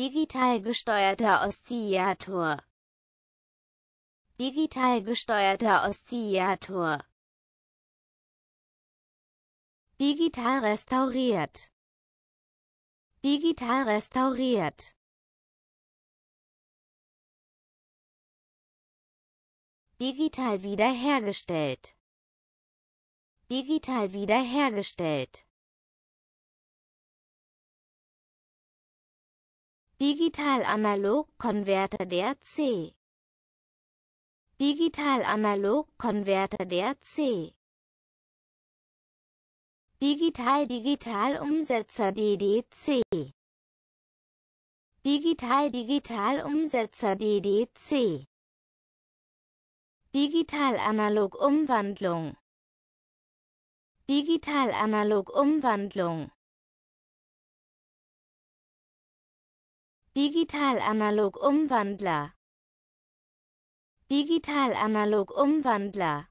Digital gesteuerter Oszillator. Digital gesteuerter Oszillator. Digital restauriert. Digital restauriert. Digital wiederhergestellt. Digital wiederhergestellt. Digital-Analog-Konverter der C. Digital-Analog-Konverter der C. Digital-Digital-Umsetzer DDC. Digital-Digital-Umsetzer DDC. Digital-Analog-Umwandlung. Digital-Analog-Umwandlung. Digital-analog-Umwandler Digital-analog-Umwandler